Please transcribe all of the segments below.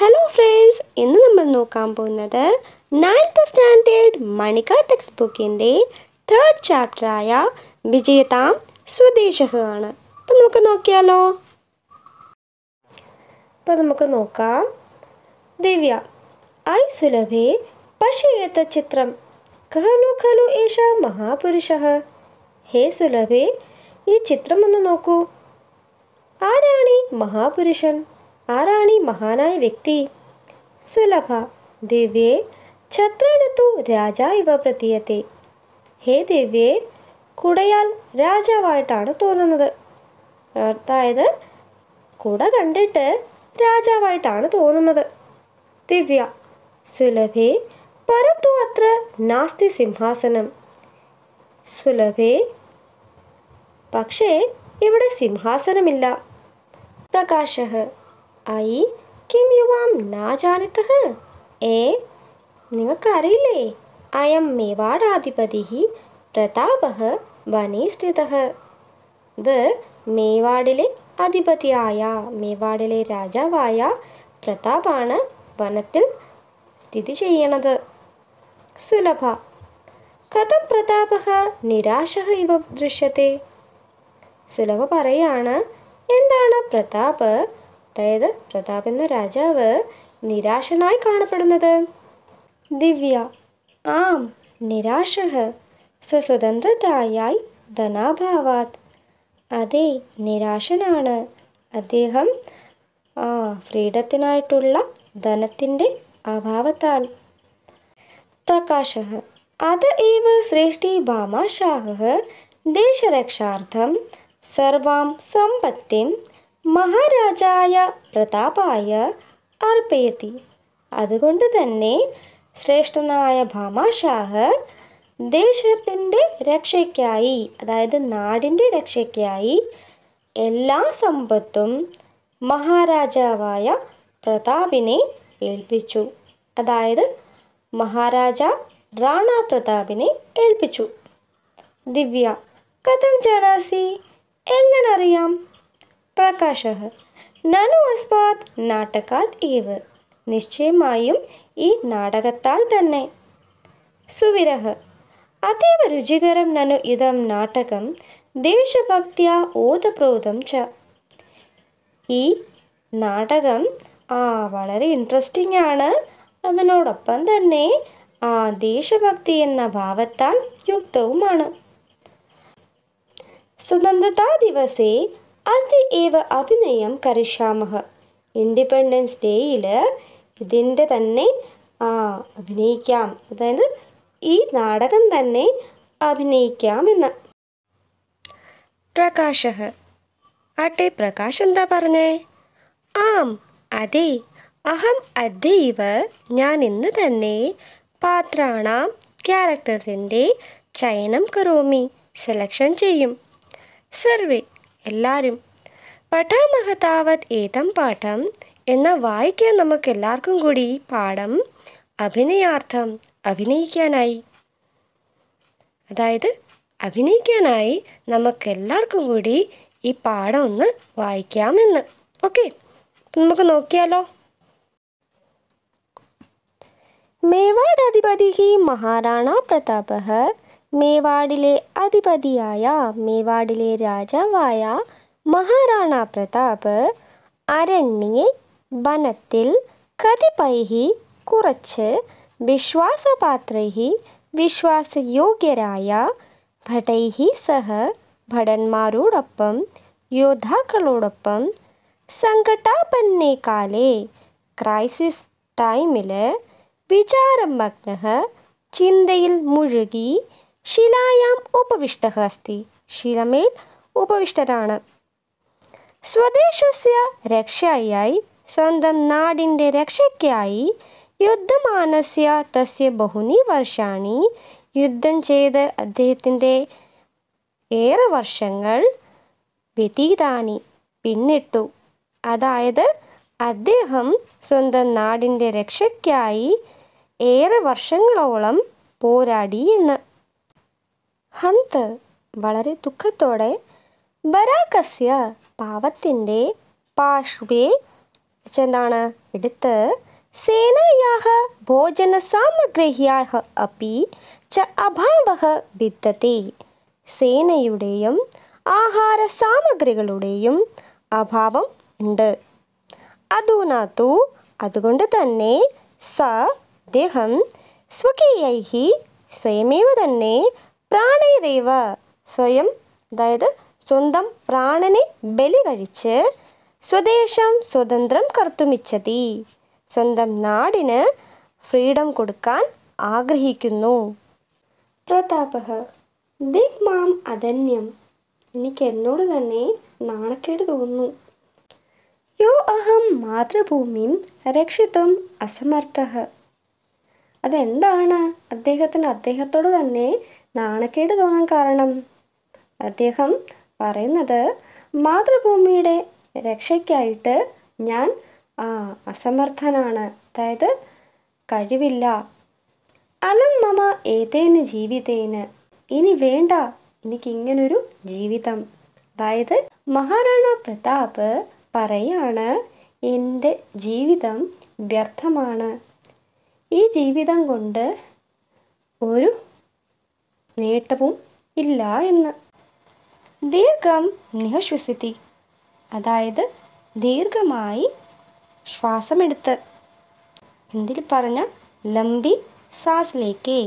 hello friends ഇന്ന് നമ്മൾ നോക്കാൻ പോകുന്നത് നയൻത്ത് സ്റ്റാൻഡേർഡ് മണിക ടെക്സ്റ്റ് ബുക്കിൻ്റെ തേർഡ് ചാപ്റ്ററായ വിജയതാം സ്വദേശഹ ആണ് അപ്പം നമുക്ക് നോക്കിയാലോ അപ്പം നമുക്ക് നോക്കാം ദിവ്യ ഐ സുലഭേ പശ്യേത്ത ചിത്രം ഖലു ഖലു ഏഷ മഹാപുരുഷ ഹേ സുലഭേ ഈ ചിത്രം ഒന്ന് നോക്കൂ ആരാണ് മഹാപുരുഷൻ ആരാണ് ഈ മഹാനായ വ്യക്തി സുലഭ ദിവ്യേ ഛത്രനത്തു രാജ ഇവ പ്രതീയത്തെ ഹേ ദിവ്യേ കുടയാൽ രാജാവായിട്ടാണ് തോന്നുന്നത് അതായത് കുട കണ്ടിട്ട് രാജാവായിട്ടാണ് തോന്നുന്നത് ദിവ്യ സുലഭേ പരത്തു അത്ര നാസ്തി സിംഹാസനം സുലഭേ പക്ഷേ ഇവിടെ സിംഹാസനമില്ല പ്രകാശ ഐ കിം യുവാം നാ ജാനത്തഹ് എ നിങ്ങൾക്കറിയില്ലേ അയം മേവാടാധിപതി പ്രതാപ വനേ സ്ഥിത ഇത് മേവാടിലെ അധിപതിയായ മേവാടിലെ രാജാവായ പ്രതാപാണ് വനത്തിൽ സ്ഥിതി ചെയ്യണത് സുലഭ കഥം പ്രതാപ നിരാശ ഇവ ദൃശ്യത്തെ സുലഭ പറയാണ് എന്താണ് പ്രതാപ് അതായത് പ്രതാപ് എന്ന രാജാവ് നിരാശനായി കാണപ്പെടുന്നത് ദിവ്യ ആം നിരാശ സ്വസ്വതന്ത്രതായായി ധനാഭാവാത് അതെ നിരാശനാണ് അദ്ദേഹം ആ ഫ്രീഡത്തിനായിട്ടുള്ള ധനത്തിൻ്റെ അഭാവത്താൽ പ്രകാശ അത ഏവ ശ്രേഷ്ഠി ഭാമാശാഹ ദേശരക്ഷാർത്ഥം സർവാം സമ്പത്തിം മഹാരാജായ പ്രതാപായ അർപ്പയത്തി അതുകൊണ്ട് തന്നെ ശ്രേഷ്ഠനായ ഭാമാഷാഹ് ദേശത്തിൻ്റെ രക്ഷയ്ക്കായി അതായത് നാടിൻ്റെ രക്ഷയ്ക്കായി എല്ലാ സമ്പത്തും മഹാരാജാവായ പ്രതാപിനെ ഏൽപ്പിച്ചു അതായത് മഹാരാജ റാണ പ്രതാപിനെ ഏൽപ്പിച്ചു ദിവ്യ കഥം ചാനാസി എങ്ങനറിയാം പ്രകാശ നനു അസ്മാത് നാട്ടകാത് ഏവ് നിശ്ചയമായും ഈ നാടകത്താൽ തന്നെ സുവിരഹ് അതീവ രുചികരം നനു ഇതം നാടകം ദേശഭക്തിയ ഓതപ്രോതം ച ഈ നാടകം ആ വളരെ ഇൻട്രസ്റ്റിംഗ് ആണ് അതിനോടൊപ്പം തന്നെ ആ ദേശഭക്തി എന്ന ഭാവത്താൽ യുക്തവുമാണ് സ്വതന്ത്രതാ ദിവസേ അത് ഇവ അഭിനയം കരിഷാമഹ ഇൻഡിപെൻഡൻസ് ഡേയിൽ ഇതിൻ്റെ തന്നെ ആ അഭിനയിക്കാം അതായത് ഈ നാടകം തന്നെ അഭിനയിക്കാം എന്ന് പ്രകാശ അട്ടെ പ്രകാശ് എന്താ പറഞ്ഞേ ആം അതെ അഹം അദ്യൈവ ഞാൻ ഇന്ന് തന്നെ പാത്രാണാം ക്യാരക്ടേഴ്സിൻ്റെ ചയനം കറോമി സെലക്ഷൻ ചെയ്യും സർവേ എല്ലാവരും പഠാമഹതാവത് ഏതം പാഠം എന്ന വായിക്കാൻ നമുക്ക് എല്ലാവർക്കും കൂടി പാഠം അഭിനയാർത്ഥം അഭിനയിക്കാനായി അതായത് അഭിനയിക്കാനായി നമുക്കെല്ലാവർക്കും കൂടി ഈ പാഠം ഒന്ന് വായിക്കാമെന്ന് ഓക്കെ നമുക്ക് നോക്കിയാലോ മേവാഡ് അധിപതി മഹാറാണ പ്രതാപ മേവാടിലെ അധിപതിയായ മേവാടിലെ രാജാവായ മഹാറാണ പ്രതാപ് അരണ്യെ വനത്തിൽ കതിപൈഹി കുറച്ച് വിശ്വാസപാത്രൈഹി വിശ്വാസയോഗ്യരായ ഭടൈഹി സഹ ഭടന്മാരോടൊപ്പം യോദ്ധാക്കളോടൊപ്പം സംഘട്ടാപന്നെ ക്രൈസിസ് ടൈമിൽ വിചാരമഗ്ന ചിന്തയിൽ മുഴുകി ശിലായാം ഉപവിഷ്ട അസ്തി ശിലമേൽ ഉപവിഷ്ടരാണ് സ്വദേശസ്യ രക്ഷയായി സ്വന്തം നാടിൻ്റെ രക്ഷയ്ക്കായി യുദ്ധമാനസ്യ തസ്യ ബഹുനി വർഷാണി യുദ്ധം ചെയ്ത് അദ്ദേഹത്തിൻ്റെ ഏറെ വർഷങ്ങൾ വ്യതീതാനി പിന്നിട്ടു അതായത് അദ്ദേഹം സ്വന്തം നാടിൻ്റെ രക്ഷയ്ക്കായി ഏറെ വർഷങ്ങളോളം പോരാടി എന്ന് ഹന്ത് വളരെ ദുഃഖത്തോടെ ബരാക്കസ്യ പാവത്തിൻ്റെ പാർശ്വേ എന്താണ് എടുത്ത് സേനയാഹ ഭോജന സാമഗ്രഹ്യാഹ അപ്പി ച അഭാവ വിദ്യത്തെ സേനയുടെയും ആഹാര സാമഗ്രികളുടെയും അഭാവം ഉണ്ട് അധുനാത്തു അതുകൊണ്ട് തന്നെ സ ദേഹം സ്വകീയൈഹി സ്വയമേവ തന്നെ പ്രാണേദേവ സ്വയം അതായത് സ്വന്തം പ്രാണനെ ബലി കഴിച്ച് സ്വദേശം സ്വതന്ത്രം കർത്തുമിച്ചതി സ്വന്തം നാടിന് ഫ്രീഡം കൊടുക്കാൻ ആഗ്രഹിക്കുന്നു പ്രതാപ ദിക് മാം അതന്യം എനിക്ക് എന്നോട് തന്നെ നാണക്കേട് തോന്നുന്നു യോ അഹം മാതൃഭൂമിയും രക്ഷിത്വം അസമർത്ഥ അതെന്താണ് അദ്ദേഹത്തിന് അദ്ദേഹത്തോട് തന്നെ നാണക്കേട് തോന്നാൻ കാരണം അദ്ദേഹം പറയുന്നത് മാതൃഭൂമിയുടെ രക്ഷയ്ക്കായിട്ട് ഞാൻ അസമർത്ഥനാണ് അതായത് കഴിവില്ല അലം മമ ഏതേന് ജീവിതേന് ഇനി വേണ്ട എനിക്ക് ഇങ്ങനൊരു ജീവിതം അതായത് മഹാറാണ പ്രതാപ് പറയാണ് എൻ്റെ ജീവിതം വ്യർത്ഥമാണ് ഈ ജീവിതം കൊണ്ട് ഒരു നേട്ടവും ഇല്ല എന്ന് ദീർഘം നിഹശ്വസിത്തി അതായത് ദീർഘമായി ശ്വാസമെടുത്ത് എന്തിൽ പറഞ്ഞ ലംബി സാസിലേക്ക്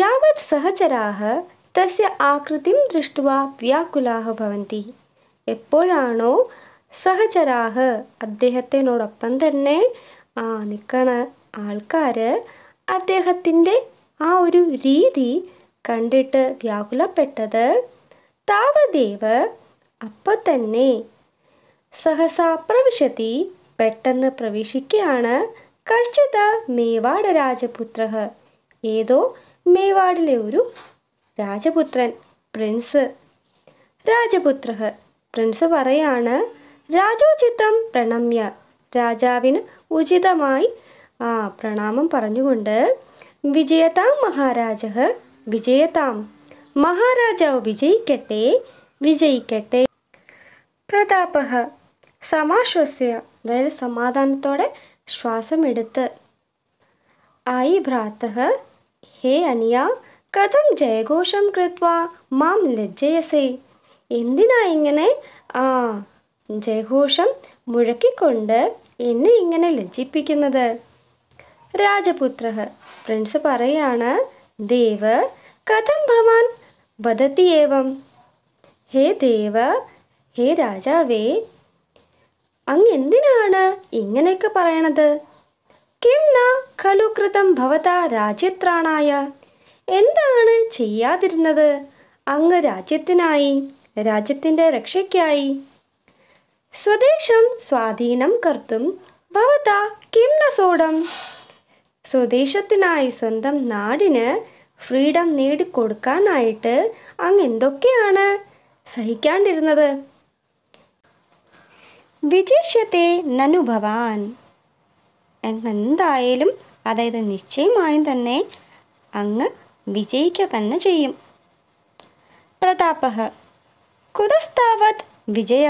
യാവത് സഹചരാഹ തസ്യ ആകൃതി ദൃഷ്ടുവ വ്യാകുലാഹ ഭവന്തി എപ്പോഴാണോ സഹചരാഹ് അദ്ദേഹത്തിനോടൊപ്പം തന്നെ ആ നിൽക്കണ ആൾക്കാർ അദ്ദേഹത്തിൻ്റെ ആ ഒരു രീതി കണ്ടിട്ട് വ്യാകുലപ്പെട്ടത് താവദേവ് അപ്പോൾ തന്നെ സഹസാ പ്രവിശതി പെട്ടെന്ന് പ്രവേശിക്കുകയാണ് കഴിച്ചത് മേവാട് രാജപുത്ര ഏതോ മേവാടിലെ ഒരു രാജപുത്രൻ പ്രിൻസ് രാജപുത്ര പ്രിൻസ് പറയാണ് രാജോചിത്തം പ്രണമ്യ രാജാവിന് ഉചിതമായി ആ പ്രണാമം പറഞ്ഞുകൊണ്ട് വിജയതാം മഹാരാജ വിജയതാം മഹാരാജാവ് വിജയിക്കട്ടെ വിജയിക്കട്ടെ പ്രതാപ സമാശ്വസ്യ അതായത് സമാധാനത്തോടെ ശ്വാസമെടുത്ത് ആയി ഭ്രാത്ത ഹേ അനിയ കഥം ജയഘോഷം കൃത്വ മാം ലജ്ജയസേ എന്തിനാ ഇങ്ങനെ ആ ജയഘോഷം മുഴക്കിക്കൊണ്ട് എന്നെ ഇങ്ങനെ ലജ്ജിപ്പിക്കുന്നത് രാജപുത്ര പ്രിൻസ് പറയാണ് ദേവ കഥം ഭവാൻ വദത്തി ഏവം ഹേ ദേവ ഹേ രാജാവേ അങ്ങ് എന്തിനാണ് ഇങ്ങനെയൊക്കെ പറയണത് കിം ന ഖലു കൃതം ഭവത രാജ്യത്രാണായ എന്താണ് ചെയ്യാതിരുന്നത് അങ്ങ് രാജ്യത്തിനായി രാജ്യത്തിൻ്റെ രക്ഷയ്ക്കായി സ്വദേശം സ്വാധീനം കർത്തും ഭവത കിം ന സോടം സ്വദേശത്തിനായി സ്വന്തം നാടിന് ഫ്രീഡം നേടിക്കൊടുക്കാനായിട്ട് അങ്ങ് എന്തൊക്കെയാണ് സഹിക്കാണ്ടിരുന്നത് വിജയിഷ്യത്തെ നനുഭവാൻ എന്തായാലും അതായത് നിശ്ചയമായും തന്നെ അങ്ങ് വിജയിക്കുക തന്നെ ചെയ്യും പ്രതാപ കുതസ്താവത് വിജയ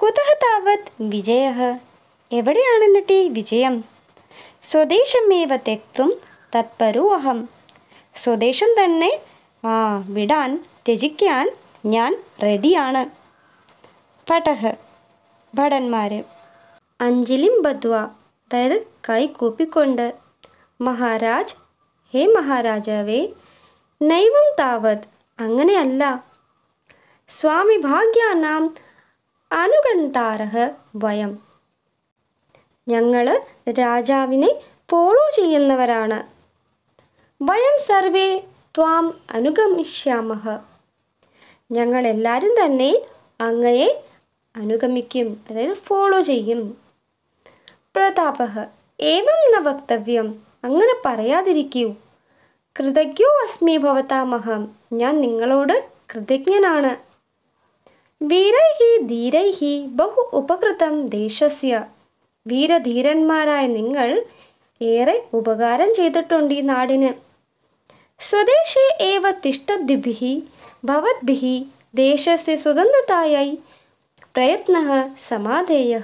കുതഹ താവത് വിജയ എവിടെയാണെന്നിട്ട് വിജയം സ്വദേശമേവ തെക്തും തത്പരു അഹം സ്വദേശം തന്നെ ആ വിടാൻ ത്യജിക്കാൻ ഞാൻ റെഡിയാണ് പടഹ് ഭടന്മാർ അഞ്ജലിം ബദ്വ അതായത് കൈ മഹാരാജ് ഹേ മഹാരാജാവേ നൈവം താവത് അങ്ങനെയല്ല സ്വാമി ഭാഗ്യാനാം അനുഗന്താരഹ വയം ഞങ്ങൾ രാജാവിനെ ഫോളോ ചെയ്യുന്നവരാണ് വയം സർവേ ത്വാം അനുഗമിഷ്യാമഹ ഞങ്ങളെല്ലാവരും തന്നെ അങ്ങയെ അനുഗമിക്കും അതായത് ഫോളോ ചെയ്യും പ്രതാപഹ ഏവം ന വക്തവ്യം അങ്ങനെ പറയാതിരിക്കൂ കൃതജ്ഞോ അസ്മി ഭവതാമഹം ഞാൻ നിങ്ങളോട് കൃതജ്ഞനാണ് വീരൈഹി ധീരൈഹി ബഹു ഉപകൃതം ദേശസ്യ വീരധീരന്മാരായ നിങ്ങൾ ഏറെ ഉപകാരം ചെയ്തിട്ടുണ്ട് ഈ നാടിന് സ്വദേശേ ഏവ തിഷ്ടദ്ഭിഹി ഭവദ്ഭിഹി ദേശസ്യ സ്വതന്ത്രതായി പ്രയത്ന സമാധേയ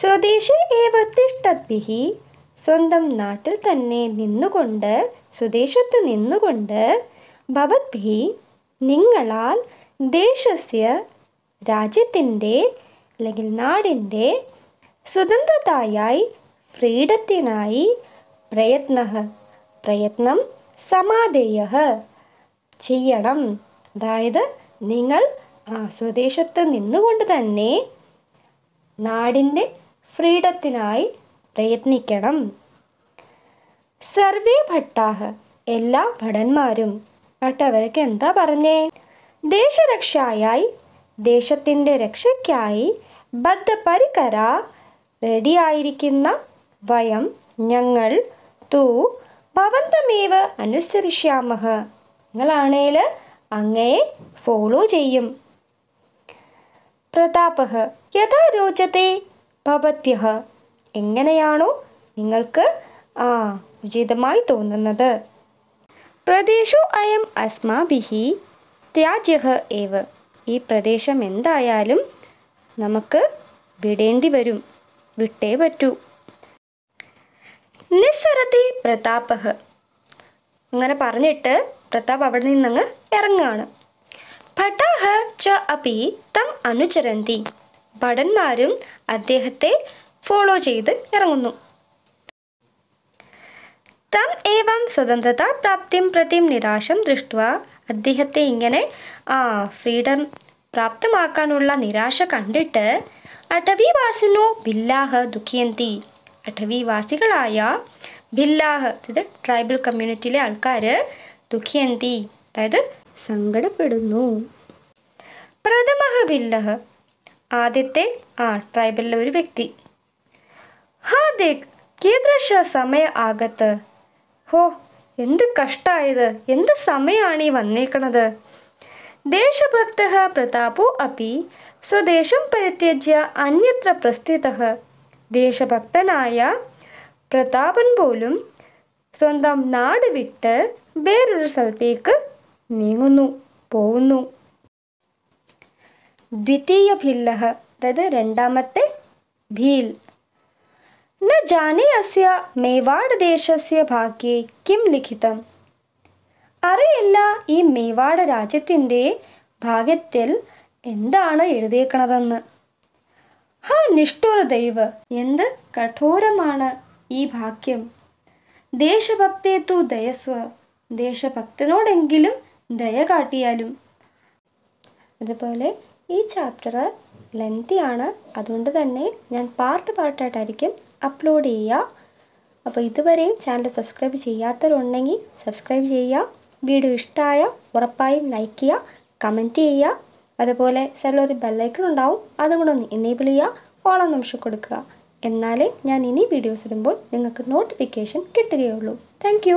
സ്വദേശേ ഏവ തിഷ്ടദ്ഭിഹി സ്വന്തം നാട്ടിൽ തന്നെ നിന്നുകൊണ്ട് സ്വദേശത്ത് നിന്നുകൊണ്ട് ഭവദ്ഭി നിങ്ങളാൽ ദേശസ്യ രാജ്യത്തിൻ്റെ അല്ലെങ്കിൽ നാടിൻ്റെ സ്വതന്ത്രതായായി ഫ്രീഡത്തിനായി പ്രയത്ന പ്രയത്നം സമാധേയ ചെയ്യണം അതായത് നിങ്ങൾ ആ സ്വദേശത്ത് നിന്നുകൊണ്ട് തന്നെ നാടിൻ്റെ ഫ്രീഡത്തിനായി പ്രയത്നിക്കണം സർവേ ഭട്ടാഹ് എല്ലാ ഭടന്മാരും അട്ടവരക്ക് എന്താ പറഞ്ഞേ ദേശരക്ഷായായി ദേശത്തിൻ്റെ രക്ഷയ്ക്കായി ബദ്ധപരികര റെഡിയായിരിക്കുന്ന വയം ഞങ്ങൾ തൂ ഭവന്തമേവ് അനുസരിഷ്യാമഹ നിങ്ങളാണേൽ അങ്ങയെ ഫോളോ ചെയ്യും പ്രതാപഹ യഥാ രോചത്തെ ഭവത്യഹ എങ്ങനെയാണോ നിങ്ങൾക്ക് ആ ഉചിതമായി തോന്നുന്നത് പ്രദേശോ അയം അസ്മാഭിഹി ത്യാജ്യഹ ഏവ് ഈ പ്രദേശം എന്തായാലും നമുക്ക് വിടേണ്ടി വരും വിട്ടേ പറ്റൂ നിസ്സരതി പ്രതാപഹ അങ്ങനെ പറഞ്ഞിട്ട് പ്രതാപ് അവിടെ നിന്നങ്ങ് ഇറങ്ങുകയാണ് ഭടാഹ ച അപി തം അനുചരന്തി ഭടന്മാരും അദ്ദേഹത്തെ ഫോളോ ചെയ്ത് ഇറങ്ങുന്നു തം ഏവം സ്വതന്ത്രത പ്രാപ്തിയും പ്രതിയും നിരാശം ദൃഷ്ട അദ്ദേഹത്തെ ഇങ്ങനെ ആ ഫ്രീഡം പ്രാപ്തമാക്കാനുള്ള നിരാശ കണ്ടിട്ട് അഠവിവാസിനോ ബില്ലാഹ ദുഃഖിയന്തി അഠവിവാസികളായ ബില്ലാഹ് അതായത് ട്രൈബൽ കമ്മ്യൂണിറ്റിയിലെ ആൾക്കാർ ദുഃഖിയന്തി അതായത് സങ്കടപ്പെടുന്നു പ്രഥമഹ ബില്ലഹ് ആദ്യത്തെ ആ ട്രൈബലിലെ ഒരു വ്യക്തി ഹാ ദേഖ് സമയ ആകത്ത് ഹോ എന്ത് കഷ്ടായത് എന്ത് സമയമാണ് ഈ വന്നേക്കണത് देशभक्तः प्रतापो अपि स्वदेशं परित्यज्य अन्यत्र प्रस्थितः देशभक्तनाय प्रतापन् बोलुं स्वन्तं नाडुविट् बेरस्थलतेक् नीङ्गयभिल्लः तद् रामते भील् न जाने अस्य मेवाड् देशस्य भाग्ये किं लिखितम् അറിയില്ല ഈ മേവാട് രാജ്യത്തിൻ്റെ ഭാഗ്യത്തിൽ എന്താണ് എഴുതിയേക്കണതെന്ന് ഹാ നിഷ്ഠുര ദൈവ് എന്ത് കഠോരമാണ് ഈ ഭാഗ്യം ദേശഭക്തേ തു ദയസ്വ ദേശഭക്തനോടെങ്കിലും ദയ കാട്ടിയാലും അതുപോലെ ഈ ചാപ്റ്റർ ആണ് അതുകൊണ്ട് തന്നെ ഞാൻ പാർട്ട് പാർട്ടായിട്ടായിരിക്കും അപ്ലോഡ് ചെയ്യുക അപ്പോൾ ഇതുവരെയും ചാനൽ സബ്സ്ക്രൈബ് ചെയ്യാത്തവരുണ്ടെങ്കിൽ സബ്സ്ക്രൈബ് ചെയ്യുക വീഡിയോ ഇഷ്ടമായ ഉറപ്പായും ലൈക്ക് ചെയ്യുക കമൻറ്റ് ചെയ്യുക അതുപോലെ സൈഡിലൊരു ബെല്ലൈക്കൺ ഉണ്ടാവും അതും കൂടെ ഒന്ന് എനേബിൾ ചെയ്യുക ഓളം നിമിഷം കൊടുക്കുക എന്നാലേ ഞാൻ ഇനി വീഡിയോസ് ഇടുമ്പോൾ നിങ്ങൾക്ക് നോട്ടിഫിക്കേഷൻ കിട്ടുകയുള്ളൂ താങ്ക്